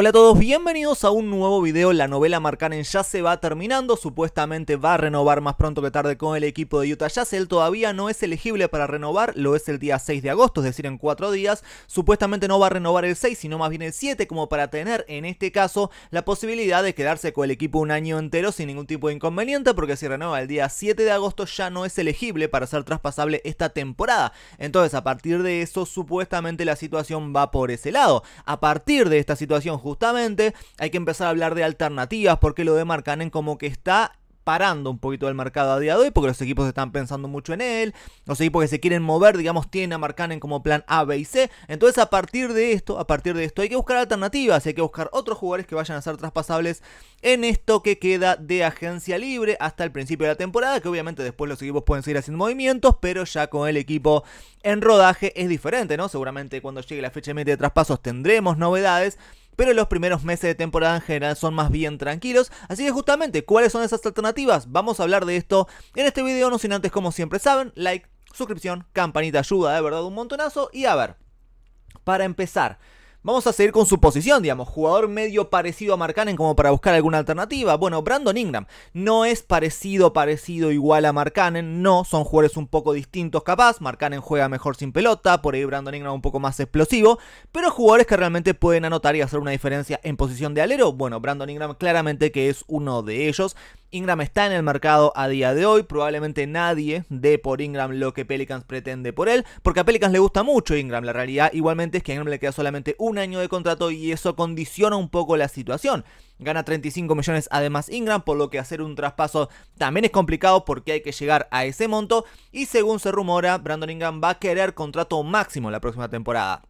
Hola a todos, bienvenidos a un nuevo video. La novela Marcanen ya se va terminando, supuestamente va a renovar más pronto que tarde con el equipo de Utah Jazz. Él todavía no es elegible para renovar, lo es el día 6 de agosto, es decir, en 4 días. Supuestamente no va a renovar el 6, sino más bien el 7, como para tener en este caso la posibilidad de quedarse con el equipo un año entero sin ningún tipo de inconveniente, porque si renueva el día 7 de agosto ya no es elegible para ser traspasable esta temporada. Entonces, a partir de eso, supuestamente la situación va por ese lado. A partir de esta situación, justamente, hay que empezar a hablar de alternativas, porque lo de Marcanen como que está parando un poquito el mercado a día de hoy porque los equipos están pensando mucho en él, los equipos que se quieren mover, digamos, tienen a Marcanen como plan A, B y C. Entonces, a partir de esto, a partir de esto hay que buscar alternativas, hay que buscar otros jugadores que vayan a ser traspasables en esto que queda de agencia libre hasta el principio de la temporada, que obviamente después los equipos pueden seguir haciendo movimientos, pero ya con el equipo en rodaje es diferente, ¿no? Seguramente cuando llegue la fecha de, de traspasos tendremos novedades pero los primeros meses de temporada en general son más bien tranquilos. Así que justamente, ¿cuáles son esas alternativas? Vamos a hablar de esto en este video, no sin antes, como siempre saben, like, suscripción, campanita ayuda, de verdad, un montonazo. Y a ver, para empezar... Vamos a seguir con su posición, digamos, jugador medio parecido a Markanen como para buscar alguna alternativa. Bueno, Brandon Ingram no es parecido, parecido igual a Markanen, no, son jugadores un poco distintos capaz, Markanen juega mejor sin pelota, por ahí Brandon Ingram un poco más explosivo, pero jugadores que realmente pueden anotar y hacer una diferencia en posición de alero. Bueno, Brandon Ingram claramente que es uno de ellos. Ingram está en el mercado a día de hoy, probablemente nadie dé por Ingram lo que Pelicans pretende por él, porque a Pelicans le gusta mucho Ingram, la realidad igualmente es que a Ingram le queda solamente un año de contrato y eso condiciona un poco la situación. Gana 35 millones además Ingram, por lo que hacer un traspaso también es complicado porque hay que llegar a ese monto y según se rumora, Brandon Ingram va a querer contrato máximo la próxima temporada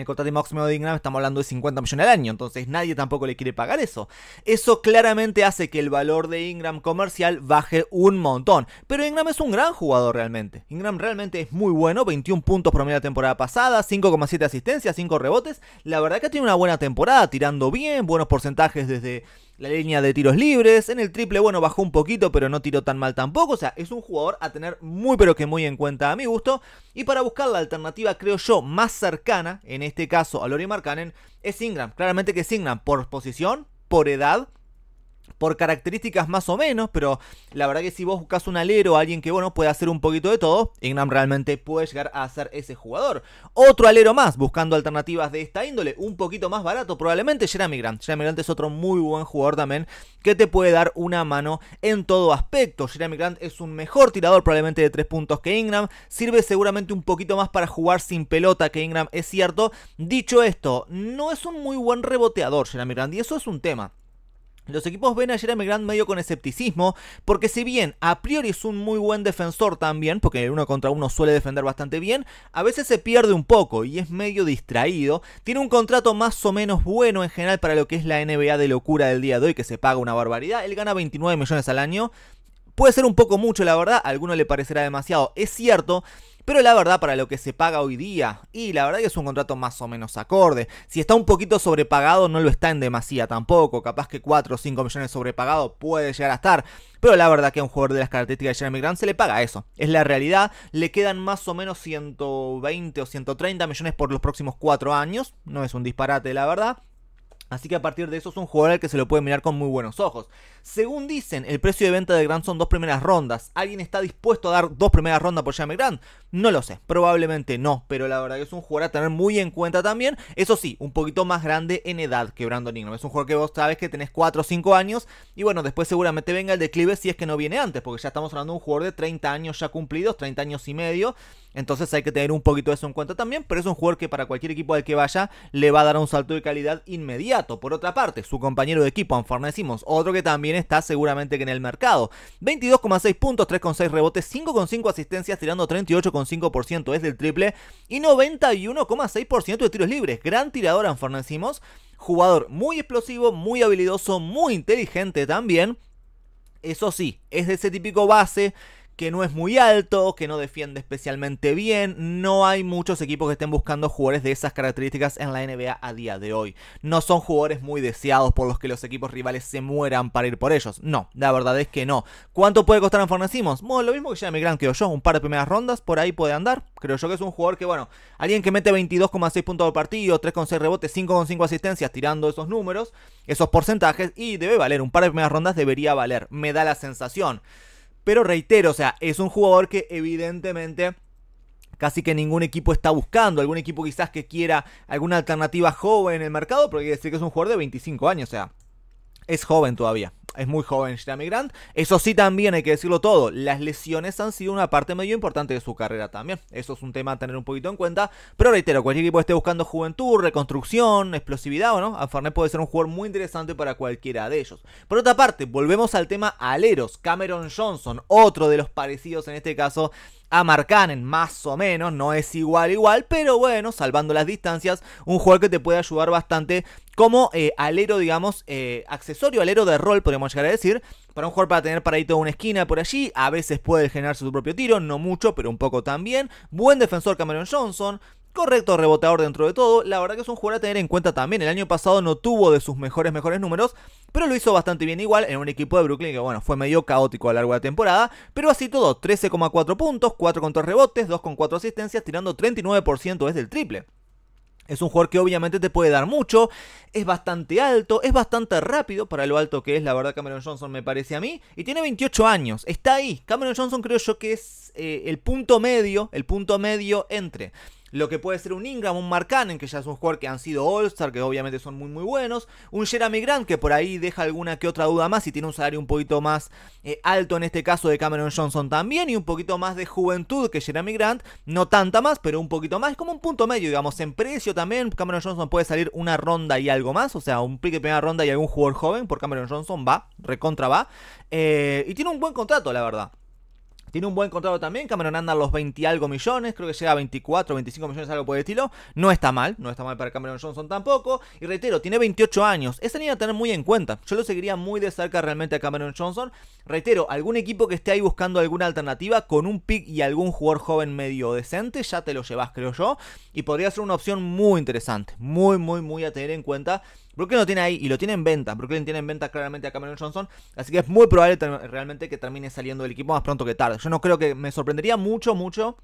el contrato de Máximo de Ingram estamos hablando de 50 millones al año, entonces nadie tampoco le quiere pagar eso. Eso claramente hace que el valor de Ingram comercial baje un montón. Pero Ingram es un gran jugador realmente. Ingram realmente es muy bueno, 21 puntos promedio la temporada pasada, 5,7 asistencias, 5 rebotes. La verdad que tiene una buena temporada, tirando bien, buenos porcentajes desde la línea de tiros libres, en el triple, bueno, bajó un poquito, pero no tiró tan mal tampoco, o sea, es un jugador a tener muy pero que muy en cuenta a mi gusto, y para buscar la alternativa, creo yo, más cercana, en este caso a Lori Markanen, es Ingram, claramente que es Ingram, por posición, por edad, por características más o menos, pero la verdad que si vos buscas un alero, alguien que bueno puede hacer un poquito de todo, Ingram realmente puede llegar a ser ese jugador. Otro alero más, buscando alternativas de esta índole, un poquito más barato, probablemente Jeremy Grant. Jeremy Grant es otro muy buen jugador también que te puede dar una mano en todo aspecto. Jeremy Grant es un mejor tirador probablemente de 3 puntos que Ingram, sirve seguramente un poquito más para jugar sin pelota que Ingram, es cierto. Dicho esto, no es un muy buen reboteador Jeremy Grant y eso es un tema. Los equipos ven a Jeremy Grant medio con escepticismo, porque si bien a priori es un muy buen defensor también, porque el uno contra uno suele defender bastante bien, a veces se pierde un poco y es medio distraído. Tiene un contrato más o menos bueno en general para lo que es la NBA de locura del día de hoy, que se paga una barbaridad. Él gana 29 millones al año. Puede ser un poco mucho, la verdad, a alguno le parecerá demasiado, es cierto, pero la verdad, para lo que se paga hoy día, y la verdad que es un contrato más o menos acorde. Si está un poquito sobrepagado, no lo está en demasía tampoco. Capaz que 4 o 5 millones sobrepagado puede llegar a estar. Pero la verdad que a un jugador de las características de Jeremy Grant se le paga eso. Es la realidad. Le quedan más o menos 120 o 130 millones por los próximos 4 años. No es un disparate, la verdad. Así que a partir de eso es un jugador al que se lo puede mirar con muy buenos ojos. Según dicen, el precio de venta de Grant son dos primeras rondas. ¿Alguien está dispuesto a dar dos primeras rondas por Jamie Grant? No lo sé, probablemente no, pero la verdad que es un jugador a tener muy en cuenta también. Eso sí, un poquito más grande en edad que Brandon Ingram. Es un jugador que vos sabes que tenés 4 o 5 años y bueno, después seguramente venga el declive si es que no viene antes, porque ya estamos hablando de un jugador de 30 años ya cumplidos, 30 años y medio. Entonces hay que tener un poquito de eso en cuenta también, pero es un jugador que para cualquier equipo al que vaya le va a dar un salto de calidad inmediato. Por otra parte, su compañero de equipo, Anfornecimos, otro que también está seguramente en el mercado. 22,6 puntos, 3,6 rebotes, 5,5 asistencias, tirando 38,5% es del triple y 91,6% de tiros libres. Gran tirador Anfornecimos. jugador muy explosivo, muy habilidoso, muy inteligente también. Eso sí, es de ese típico base que no es muy alto, que no defiende especialmente bien. No hay muchos equipos que estén buscando jugadores de esas características en la NBA a día de hoy. No son jugadores muy deseados por los que los equipos rivales se mueran para ir por ellos. No, la verdad es que no. ¿Cuánto puede costar en Fornecimos? Bueno, lo mismo que Jeremy Grant, creo yo. Un par de primeras rondas, por ahí puede andar. Creo yo que es un jugador que, bueno, alguien que mete 22,6 puntos de partido, 3,6 rebotes, 5,5 asistencias, tirando esos números, esos porcentajes, y debe valer. Un par de primeras rondas debería valer. Me da la sensación. Pero reitero, o sea, es un jugador que evidentemente casi que ningún equipo está buscando, algún equipo quizás que quiera alguna alternativa joven en el mercado, porque quiere decir que es un jugador de 25 años, o sea, es joven todavía. Es muy joven Jeremy Grant. Eso sí, también hay que decirlo todo. Las lesiones han sido una parte medio importante de su carrera también. Eso es un tema a tener un poquito en cuenta. Pero reitero, cualquier equipo esté buscando juventud, reconstrucción, explosividad o no, Farnet puede ser un jugador muy interesante para cualquiera de ellos. Por otra parte, volvemos al tema aleros. Cameron Johnson, otro de los parecidos en este caso a Marcanen, más o menos, no es igual igual, pero bueno, salvando las distancias, un jugador que te puede ayudar bastante como eh, alero, digamos, eh, accesorio, alero de rol, podríamos llegar a decir, para un jugador para tener paradito una esquina por allí, a veces puede generarse su propio tiro, no mucho, pero un poco también, buen defensor Cameron Johnson, correcto reboteador dentro de todo. La verdad que es un jugador a tener en cuenta también. El año pasado no tuvo de sus mejores, mejores números, pero lo hizo bastante bien igual en un equipo de Brooklyn que, bueno, fue medio caótico a lo largo de la temporada. Pero así todo, 13,4 puntos, 4 contra rebotes, 2 con 4 asistencias, tirando 39% desde el triple. Es un jugador que obviamente te puede dar mucho, es bastante alto, es bastante rápido para lo alto que es, la verdad Cameron Johnson me parece a mí, y tiene 28 años, está ahí. Cameron Johnson creo yo que es eh, el punto medio, el punto medio entre lo que puede ser un Ingram, un en que ya es un jugador que han sido All-Star, que obviamente son muy muy buenos, un Jeremy Grant, que por ahí deja alguna que otra duda más y tiene un salario un poquito más eh, alto en este caso de Cameron Johnson también, y un poquito más de juventud que Jeremy Grant, no tanta más, pero un poquito más, como un punto medio, digamos, en precio también, Cameron Johnson puede salir una ronda y algo más, o sea, un pique de primera ronda y algún jugador joven por Cameron Johnson va, recontra va, eh, y tiene un buen contrato, la verdad. Tiene un buen contrato también. Cameron anda a los 20 algo millones. Creo que llega a 24, 25 millones, algo por el estilo. No está mal. No está mal para Cameron Johnson tampoco. Y reitero, tiene 28 años. Es niña a tener muy en cuenta. Yo lo seguiría muy de cerca realmente a Cameron Johnson. Reitero, algún equipo que esté ahí buscando alguna alternativa con un pick y algún jugador joven medio decente, ya te lo llevas, creo yo. Y podría ser una opción muy interesante. Muy, muy, muy a tener en cuenta Brooklyn lo tiene ahí y lo tiene en venta. Brooklyn tiene en venta claramente a Cameron Johnson. Así que es muy probable realmente que termine saliendo del equipo más pronto que tarde. Yo no creo que me sorprendería mucho, mucho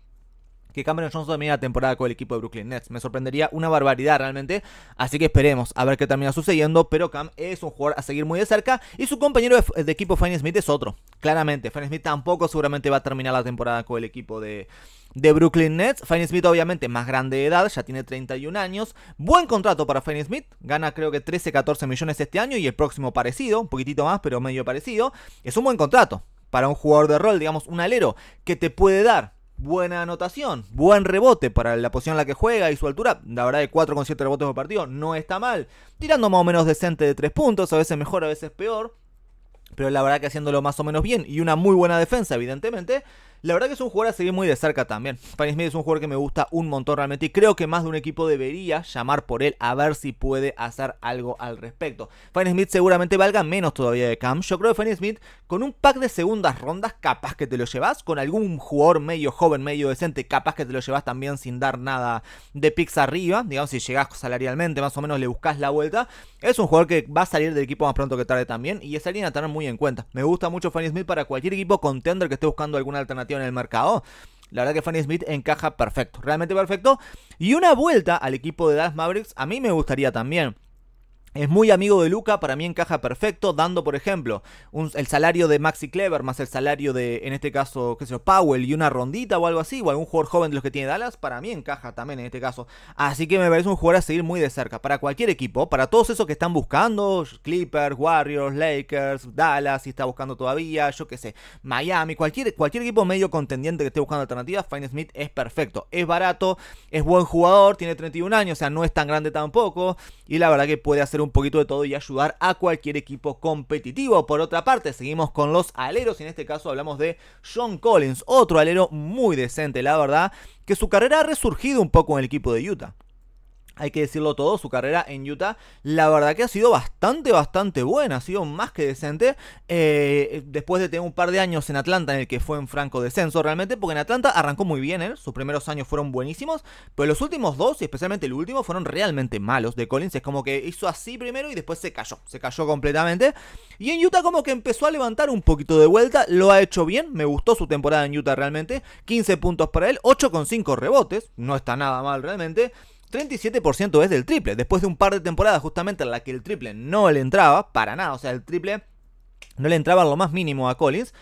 que Cameron Johnson termine la temporada con el equipo de Brooklyn Nets. Me sorprendería una barbaridad realmente. Así que esperemos a ver qué termina sucediendo. Pero Cam es un jugador a seguir muy de cerca. Y su compañero de, equipo, Fanny Smith, es otro. Claramente, Fanny Smith tampoco seguramente va a terminar la temporada con el equipo de, de Brooklyn Nets. Fanny Smith, obviamente, más grande de edad, ya tiene 31 años. Buen contrato para Fanny Smith, gana creo que 13, 14 millones este año y el próximo parecido, un poquitito más, pero medio parecido. Es un buen contrato para un jugador de rol, digamos, un alero, que te puede dar buena anotación, buen rebote para la posición en la que juega y su altura, la verdad de 4,7 rebotes por partido, no está mal. Tirando más o menos decente de 3 puntos, a veces mejor, a veces peor, pero la verdad que haciéndolo más o menos bien y una muy buena defensa, evidentemente, la verdad que es un jugador a seguir muy de cerca también. Fanny Smith es un jugador que me gusta un montón realmente y creo que más de un equipo debería llamar por él a ver si puede hacer algo al respecto. Fanny Smith seguramente valga menos todavía de Cam. Yo creo que Fanny Smith con un pack de segundas rondas capaz que te lo llevas, con algún jugador medio joven, medio decente, capaz que te lo llevas también sin dar nada de pizza arriba. Digamos, si llegas salarialmente, más o menos le buscas la vuelta. Es un jugador que va a salir del equipo más pronto que tarde también y es alguien a tener muy en cuenta. Me gusta mucho Fanny Smith para cualquier equipo contender que esté buscando alguna alternativa en el mercado. La verdad que Fanny Smith encaja perfecto, realmente perfecto. Y una vuelta al equipo de Dallas Mavericks a mí me gustaría también. Es muy amigo de Luca, para mí encaja perfecto, dando por ejemplo el salario de Maxi Clever más el salario de, en este caso, qué sé yo, Powell y una rondita o algo así, o algún jugador joven de los que tiene Dallas, para mí encaja también en este caso. Así que me parece un jugador a seguir muy de cerca, para cualquier equipo, para todos esos que están buscando, Clippers, Warriors, Lakers, Dallas, si está buscando todavía, yo qué sé, Miami, cualquier, cualquier equipo medio contendiente que esté buscando alternativas, Fine Smith es perfecto, es barato, es buen jugador, tiene 31 años, o sea, no es tan grande tampoco, y la verdad que puede hacer un un poquito de todo y ayudar a cualquier equipo competitivo. Por otra parte, seguimos con los aleros y en este caso hablamos de John Collins, otro alero muy decente, la verdad, que su carrera ha resurgido un poco en el equipo de Utah hay que decirlo todo, su carrera en Utah, la verdad que ha sido bastante, bastante buena, ha sido más que decente, eh, después de tener un par de años en Atlanta en el que fue en franco descenso realmente, porque en Atlanta arrancó muy bien, ¿eh? sus primeros años fueron buenísimos, pero los últimos dos, y especialmente el último, fueron realmente malos de Collins, es como que hizo así primero y después se cayó, se cayó completamente, y en Utah como que empezó a levantar un poquito de vuelta, lo ha hecho bien, me gustó su temporada en Utah realmente, 15 puntos para él, 8 con 5 rebotes, no está nada mal realmente, 37% es del triple. Después de un par de temporadas justamente en la que el triple no le entraba, para nada, o sea, el triple no le entraba lo más mínimo a Collins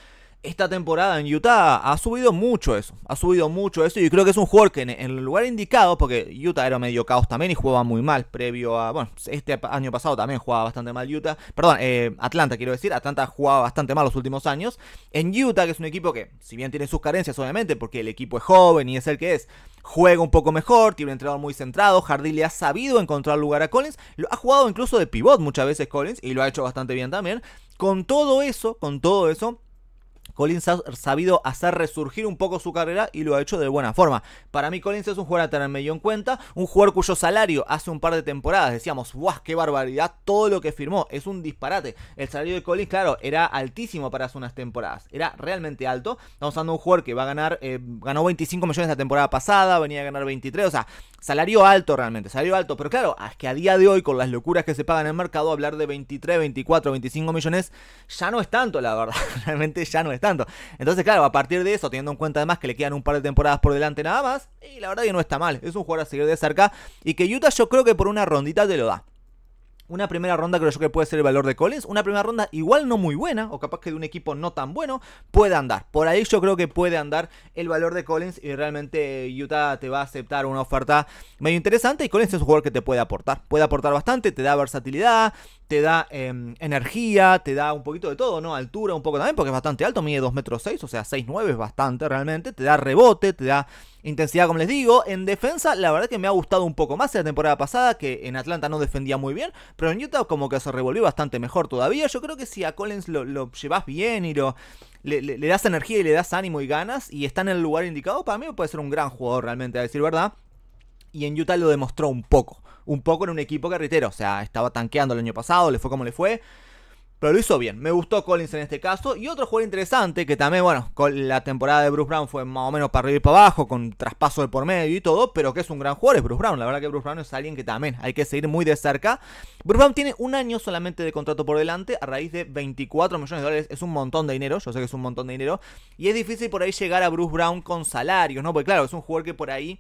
esta temporada en Utah ha subido mucho eso. Ha subido mucho eso. Y creo que es un jugador que en, el lugar indicado, porque Utah era medio caos también y jugaba muy mal previo a. Bueno, este año pasado también jugaba bastante mal Utah. Perdón, eh, Atlanta, quiero decir. Atlanta jugaba bastante mal los últimos años. En Utah, que es un equipo que, si bien tiene sus carencias, obviamente, porque el equipo es joven y es el que es, juega un poco mejor, tiene un entrenador muy centrado. Jardín le ha sabido encontrar lugar a Collins. Lo ha jugado incluso de pivot muchas veces Collins y lo ha hecho bastante bien también. Con todo eso, con todo eso Collins ha sabido hacer resurgir un poco su carrera y lo ha hecho de buena forma. Para mí Collins es un jugador a tener medio en cuenta, un jugador cuyo salario hace un par de temporadas decíamos, ¡guau, qué barbaridad! Todo lo que firmó es un disparate. El salario de Collins, claro, era altísimo para hace unas temporadas, era realmente alto. Estamos hablando de un jugador que va a ganar, eh, ganó 25 millones la temporada pasada, venía a ganar 23, o sea, Salario alto realmente, salario alto. Pero claro, es que a día de hoy, con las locuras que se pagan en el mercado, hablar de 23, 24, 25 millones ya no es tanto, la verdad. Realmente ya no es tanto. Entonces, claro, a partir de eso, teniendo en cuenta además que le quedan un par de temporadas por delante nada más, y la verdad que no está mal. Es un jugador a seguir de cerca y que Utah yo creo que por una rondita te lo da. Una primera ronda creo yo que puede ser el valor de Collins. Una primera ronda igual no muy buena, o capaz que de un equipo no tan bueno, puede andar. Por ahí yo creo que puede andar el valor de Collins y realmente Utah te va a aceptar una oferta medio interesante. Y Collins es un jugador que te puede aportar. Puede aportar bastante, te da versatilidad, te da em, energía, te da un poquito de todo, ¿no? Altura un poco también, porque es bastante alto, mide 2 metros 6, o sea, 6'9 es bastante realmente. Te da rebote, te da Intensidad, como les digo. En defensa, la verdad que me ha gustado un poco más la temporada pasada, que en Atlanta no defendía muy bien, pero en Utah como que se revolvió bastante mejor todavía. Yo creo que si a Collins lo, llevas bien y lo... Le, le, das energía y le das ánimo y ganas y está en el lugar indicado, para mí puede ser un gran jugador realmente, a decir verdad. Y en Utah lo demostró un poco. Un poco en un equipo carretero. O sea, estaba tanqueando el año pasado, le fue como le fue. Pero lo hizo bien. Me gustó Collins en este caso. Y otro jugador interesante, que también, bueno, con la temporada de Bruce Brown fue más o menos para arriba y para abajo, con traspaso de por medio y todo, pero que es un gran jugador, es Bruce Brown. La verdad que Bruce Brown es alguien que también hay que seguir muy de cerca. Bruce Brown tiene un año solamente de contrato por delante, a raíz de 24 millones de dólares. Es un montón de dinero, yo sé que es un montón de dinero. Y es difícil por ahí llegar a Bruce Brown con salarios, ¿no? Porque claro, es un jugador que por ahí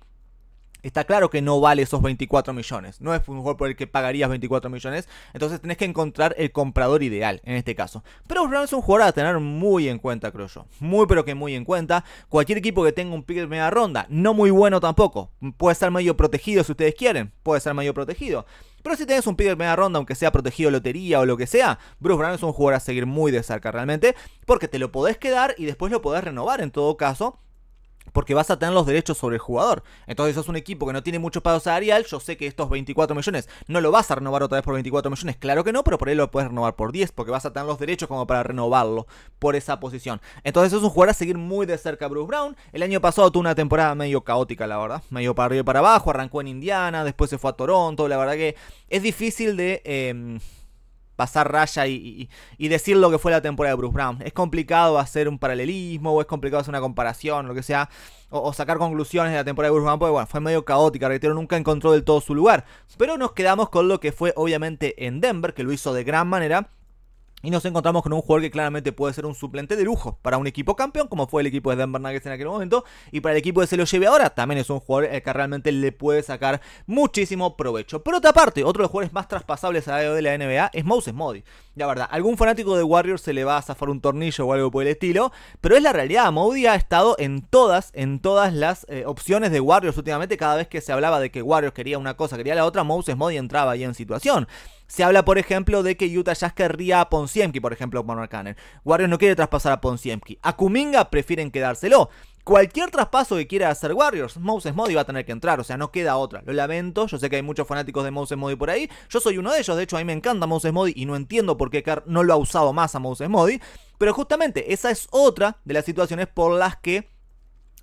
está claro que no vale esos 24 millones. No es un jugador por el que pagarías 24 millones. Entonces tenés que encontrar el comprador ideal en este caso. Pero Brown es un jugador a tener muy en cuenta, creo yo. Muy, pero que muy en cuenta. Cualquier equipo que tenga un pick de primera ronda, no muy bueno tampoco. Puede ser medio protegido si ustedes quieren. Puede ser medio protegido. Pero si tenés un pick de primera ronda, aunque sea protegido lotería o lo que sea, Bruce Brown es un jugador a seguir muy de cerca realmente, porque te lo podés quedar y después lo podés renovar en todo caso porque vas a tener los derechos sobre el jugador. Entonces, es un equipo que no tiene mucho pago salarial. Yo sé que estos 24 millones no lo vas a renovar otra vez por 24 millones, claro que no, pero por ahí lo puedes renovar por 10, porque vas a tener los derechos como para renovarlo por esa posición. Entonces, es un jugador a seguir muy de cerca Bruce Brown. El año pasado tuvo una temporada medio caótica, la verdad, medio para arriba y para abajo. Arrancó en Indiana, después se fue a Toronto. La verdad que es difícil de. Em, pasar raya y, decir lo que fue la temporada de Bruce Brown. Es complicado hacer un paralelismo o es complicado hacer una comparación, lo que sea, o, o sacar conclusiones de la temporada de Bruce Brown, porque bueno, fue medio caótica, reitero, nunca encontró del todo su lugar. Pero nos quedamos con lo que fue obviamente en Denver, que lo hizo de gran manera, y nos encontramos con un jugador que claramente puede ser un suplente de lujo para un equipo campeón, como fue el equipo de Denver Nuggets en aquel momento, y para el equipo de se lo lleve ahora, también es un jugador que realmente le puede sacar muchísimo provecho. Por otra parte, otro de los jugadores más traspasables a la de la NBA es Moses Modi. La verdad, algún fanático de Warriors se le va a zafar un tornillo o algo por el estilo, pero es la realidad. Modi ha estado en todas, en todas las eh, opciones de Warriors últimamente. Cada vez que se hablaba de que Warriors quería una cosa, quería la otra, Moses Modi entraba ahí en situación. Se habla, por ejemplo, de que Utah Jazz querría a por ejemplo, con Mark Warriors no quiere traspasar a Ponsiemki. A Kuminga prefieren quedárselo. Cualquier traspaso que quiera hacer Warriors, Moses Modi va a tener que entrar, o sea, no queda otra. Lo lamento, yo sé que hay muchos fanáticos de Moses Modi por ahí, yo soy uno de ellos, de hecho a mí me encanta Moses Modi y no entiendo por qué Kerr no lo ha usado más a Moses Modi, pero justamente esa es otra de las situaciones por las que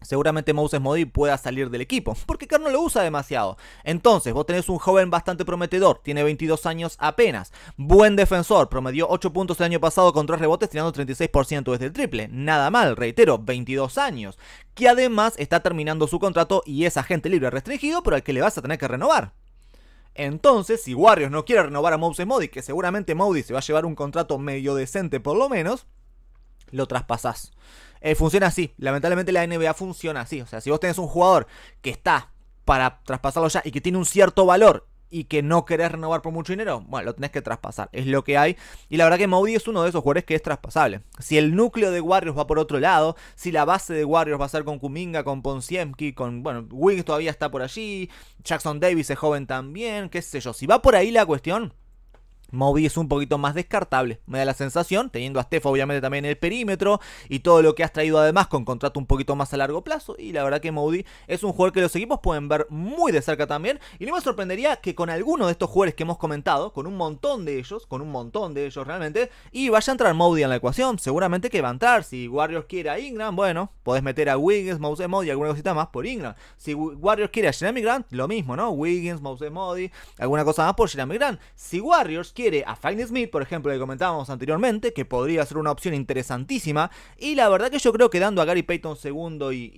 seguramente Moses Modi pueda salir del equipo, porque Karno lo usa demasiado. Entonces, vos tenés un joven bastante prometedor, tiene 22 años apenas, buen defensor, promedió 8 puntos el año pasado con 3 rebotes, tirando 36% desde el triple. Nada mal, reitero, 22 años. Que además está terminando su contrato y es agente libre restringido, pero al que le vas a tener que renovar. Entonces, si Warriors no quiere renovar a Moses Modi, que seguramente Modi se va a llevar un contrato medio decente por lo menos, lo traspasás. Eh, funciona así, lamentablemente la NBA funciona así. O sea, si vos tenés un jugador que está para traspasarlo ya y que tiene un cierto valor y que no querés renovar por mucho dinero, bueno, lo tenés que traspasar. Es lo que hay. Y la verdad que Maudi es uno de esos jugadores que es traspasable. Si el núcleo de Warriors va por otro lado, si la base de Warriors va a ser con Kuminga, con Ponsiemki, con, bueno, Wiggs todavía está por allí, Jackson Davis es joven también, qué sé yo. Si va por ahí la cuestión, Moby es un poquito más descartable, me da la sensación, teniendo a Steph obviamente también en el perímetro y todo lo que has traído además con contrato un poquito más a largo plazo. Y la verdad que Modi es un jugador que los equipos pueden ver muy de cerca también. Y no me sorprendería que con alguno de estos jugadores que hemos comentado, con un montón de ellos, con un montón de ellos realmente, y vaya a entrar Moby en la ecuación, seguramente que va a entrar. Si Warriors quiere a Ingram, bueno, podés meter a Wiggins, Mouse y alguna cosita más por Ingram. Si Warriors quiere a Jeremy Grant, lo mismo, ¿no? Wiggins, Mouse Modi, alguna cosa más por Jeremy Grant. Si Warriors quiere a Fine Smith, por ejemplo, que comentábamos anteriormente, que podría ser una opción interesantísima. Y la verdad que yo creo que dando a Gary Payton segundo y,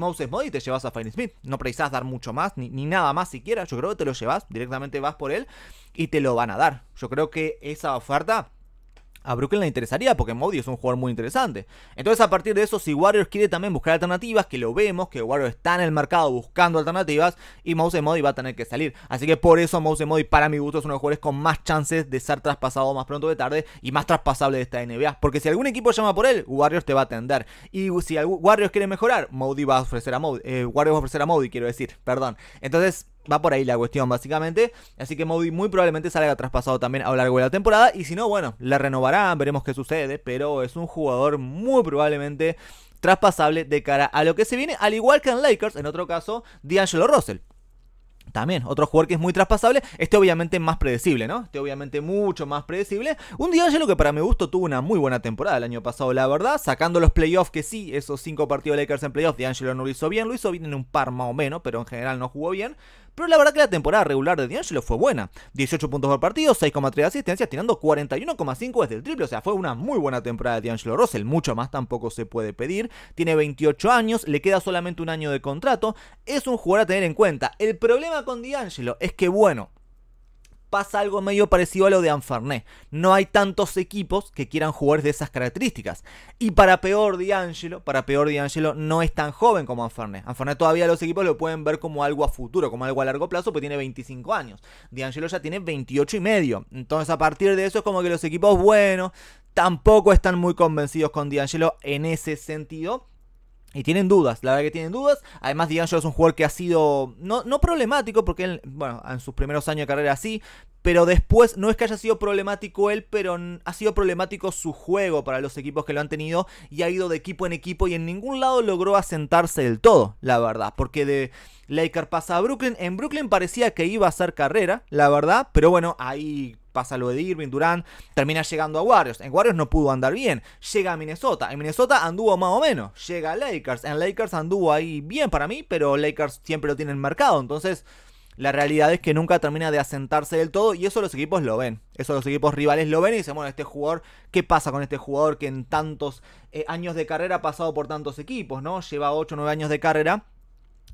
Moses Moody te llevas a Fine Smith. No precisas dar mucho más, ni, ni nada más siquiera. Yo creo que te lo llevas, directamente vas por él y te lo van a dar. Yo creo que esa oferta a Brooklyn le interesaría porque Moody es un jugador muy interesante. Entonces a partir de eso, si Warriors quiere también buscar alternativas, que lo vemos, que Warriors está en el mercado buscando alternativas, y Mouse Moody va a tener que salir. Así que por eso Mouse Moody para mi gusto es uno de los jugadores con más chances de ser traspasado más pronto de tarde y más traspasable de esta NBA. Porque si algún equipo llama por él, Warriors te va a atender. Y si Warriors quiere mejorar, Moody va a ofrecer a Moody. Eh, Warriors va a ofrecer a Moody, quiero decir, perdón. Entonces Va por ahí la cuestión, básicamente. Así que Moody muy probablemente salga traspasado también a lo largo de la temporada. Y si no, bueno, la renovarán, veremos qué sucede. Pero es un jugador muy probablemente traspasable de cara a lo que se viene. Al igual que en Lakers, en otro caso, D'Angelo Russell. También, otro jugador que es muy traspasable. Este obviamente más predecible, ¿no? Este obviamente mucho más predecible. Un D'Angelo que para mi gusto tuvo una muy buena temporada el año pasado, la verdad. Sacando los playoffs, que sí, esos cinco partidos de Lakers en playoffs, D'Angelo no lo hizo bien. Lo hizo bien en un par más o menos, pero en general no jugó bien. Pero la verdad que la temporada regular de D'Angelo fue buena. 18 puntos por partido, 6,3 asistencias, tirando 41,5 desde el triple. O sea, fue una muy buena temporada de D'Angelo Russell. Mucho más tampoco se puede pedir. Tiene 28 años, le queda solamente un año de contrato. Es un jugador a tener en cuenta. El problema con D'Angelo es que, bueno, pasa algo medio parecido a lo de Anfarné. No hay tantos equipos que quieran jugar de esas características. Y para peor D'Angelo, para peor D'Angelo no es tan joven como Anfarné. Anfarné todavía los equipos lo pueden ver como algo a futuro, como algo a largo plazo, porque tiene 25 años. D'Angelo ya tiene 28 y medio. Entonces a partir de eso es como que los equipos buenos tampoco están muy convencidos con D'Angelo en ese sentido. Y tienen dudas, la verdad que tienen dudas. Además, D'Angelo es un jugador que ha sido no, problemático, porque él, bueno, en sus primeros años de carrera sí, pero después no es que haya sido problemático él, pero ha sido problemático su juego para los equipos que lo han tenido y ha ido de equipo en equipo y en ningún lado logró asentarse del todo, la verdad, porque de Laker pasa a Brooklyn, en Brooklyn parecía que iba a hacer carrera, la verdad, pero bueno, ahí pasa lo de Irving, Durán termina llegando a Warriors. En Warriors no pudo andar bien, llega a Minnesota. En Minnesota anduvo más o menos, llega a Lakers. En Lakers anduvo ahí bien para mí, pero Lakers siempre lo tienen mercado, Entonces, la realidad es que nunca termina de asentarse del todo y eso los equipos lo ven. Eso los equipos rivales lo ven y dicen, bueno, este jugador, ¿qué pasa con este jugador que en tantos eh, años de carrera ha pasado por tantos equipos, ¿no? Lleva 8 o 9 años de carrera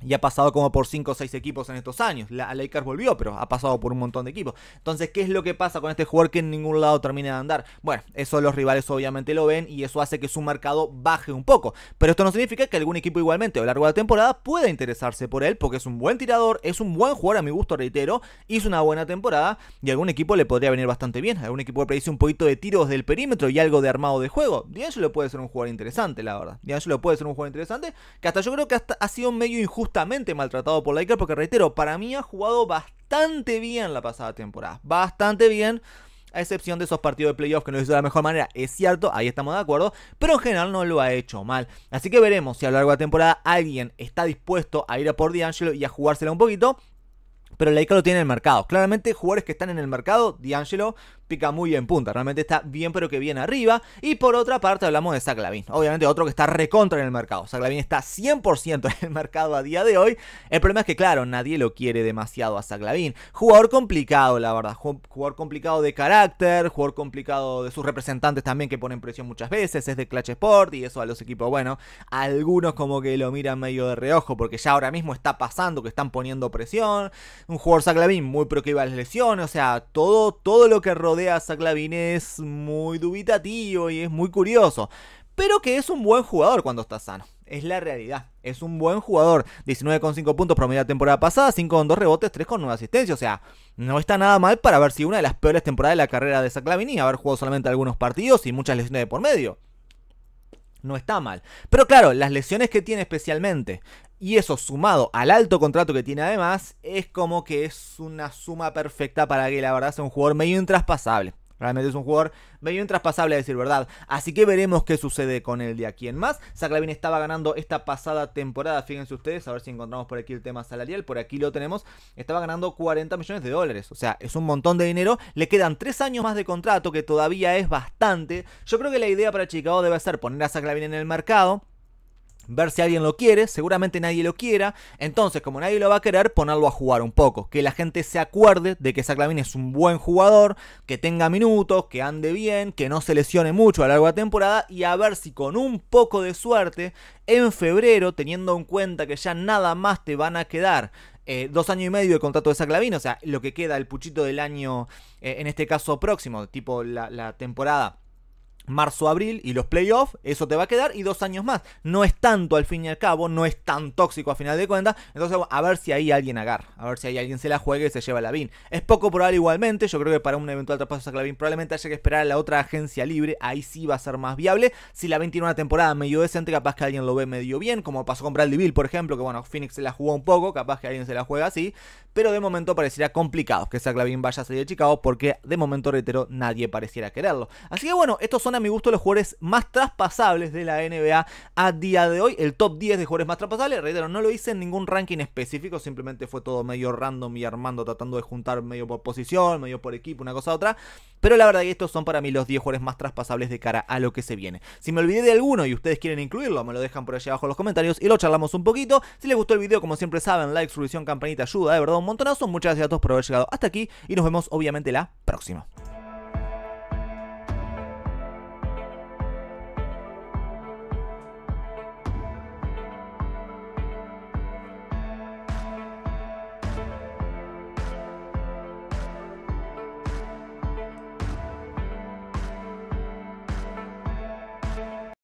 y ha pasado como por 5 o 6 equipos en estos años. La Lakers volvió, pero ha pasado por un montón de equipos. Entonces, ¿qué es lo que pasa con este jugador que en ningún lado termina de andar? Bueno, eso los rivales obviamente lo ven y eso hace que su mercado baje un poco. Pero esto no significa que algún equipo igualmente a lo largo de la temporada pueda interesarse por él, porque es un buen tirador, es un buen jugador, a mi gusto reitero, hizo una buena temporada y algún equipo le podría venir bastante bien. Algún equipo le predice un poquito de tiros del perímetro y algo de armado de juego. D'Angelo puede ser un jugador interesante, la verdad. D'Angelo puede ser un jugador interesante, que hasta yo creo que hasta ha sido medio injusto Justamente maltratado por Lakers, porque reitero, para mí ha jugado bastante bien la pasada temporada. Bastante bien a excepción de esos partidos de playoffs que no hizo de la mejor manera, es cierto, ahí estamos de acuerdo, pero en general no lo ha hecho mal. Así que veremos si a lo largo de la temporada alguien está dispuesto a ir a por D'Angelo y a jugársela un poquito. Pero Laika lo tiene en el mercado. Claramente, jugadores que están en el mercado, D'Angelo pica muy en punta. Realmente está bien, pero que bien arriba. Y por otra parte, hablamos de Saclavin. Obviamente, otro que está recontra en el mercado. Saclavin está 100% en el mercado a día de hoy. El problema es que, claro, nadie lo quiere demasiado a Saclavin. Jugador complicado, la verdad. Jugador complicado de carácter, jugador complicado de sus representantes también que ponen presión muchas veces. Es de Clutch Sport y eso a los equipos, bueno, algunos como que lo miran medio de reojo porque ya ahora mismo está pasando que están poniendo presión. Un jugador Saclavin muy pro a las lesiones. O sea, todo, todo lo que rodea de a es muy dubitativo y es muy curioso. Pero que es un buen jugador cuando está sano. Es la realidad. Es un buen jugador. 19 con 19,5 puntos promedio la temporada pasada, 5 con 2 rebotes, 3 con 3,9 asistencia. O sea, no está nada mal para ver si una de las peores temporadas de la carrera de y haber jugado solamente algunos partidos y muchas lesiones de por medio no está mal. Pero claro, las lesiones que tiene especialmente, y eso sumado al alto contrato que tiene además, es como que es una suma perfecta para que la verdad sea un jugador medio intraspasable. Realmente es un jugador medio intraspasable a decir verdad. Así que veremos qué sucede con él de aquí en más. Saclavin estaba ganando esta pasada temporada. Fíjense ustedes, a ver si encontramos por aquí el tema salarial. Por aquí lo tenemos. Estaba ganando 40 millones de dólares. O sea, es un montón de dinero. Le quedan 3 años más de contrato, que todavía es bastante. Yo creo que la idea para Chicago debe ser poner a Saclavin en el mercado ver si alguien lo quiere, seguramente nadie lo quiera, entonces como nadie lo va a querer, ponerlo a jugar un poco, que la gente se acuerde de que Saclavin es un buen jugador, que tenga minutos, que ande bien, que no se lesione mucho a largo de temporada y a ver si con un poco de suerte en febrero, teniendo en cuenta que ya nada más te van a quedar eh, dos años y medio de contrato de Saclavín, o sea, lo que queda el puchito del año, eh, en este caso próximo, tipo la temporada marzo-abril y los playoffs, eso te va a quedar y dos años más. No es tanto al fin y al cabo, no es tan tóxico a final de cuentas. Entonces, a ver si ahí alguien agarra, a ver si ahí alguien se la juegue y se lleva la BIN, Es poco probable igualmente, yo creo que para un eventual traspaso a BIN probablemente haya que esperar a la otra agencia libre, ahí sí va a ser más viable. Si la BIN tiene una temporada medio decente, capaz que alguien lo ve medio bien, como pasó con Bradley Bill, por ejemplo, que bueno, Phoenix se la jugó un poco, capaz que alguien se la juega así, pero de momento pareciera complicado que saclavin vaya a salir de Chicago porque de momento, reitero, nadie pareciera quererlo. Así que bueno, estos son a mi gusto los jugadores más traspasables de la NBA a día de hoy, el top 10 de jugadores más traspasables, reitero, no lo hice en ningún ranking específico, simplemente fue todo medio random y armando, tratando de juntar medio por posición, medio por equipo, una cosa u otra, pero la verdad que estos son para mí los 10 jugadores más traspasables de cara a lo que se viene. Si me olvidé de alguno y ustedes quieren incluirlo, me lo dejan por allá abajo en los comentarios y lo charlamos un poquito. Si les gustó el video, como siempre saben, like, suscripción, campanita, ayuda, de verdad, montonazo. Muchas gracias a todos por haber llegado hasta aquí y nos vemos obviamente la próxima.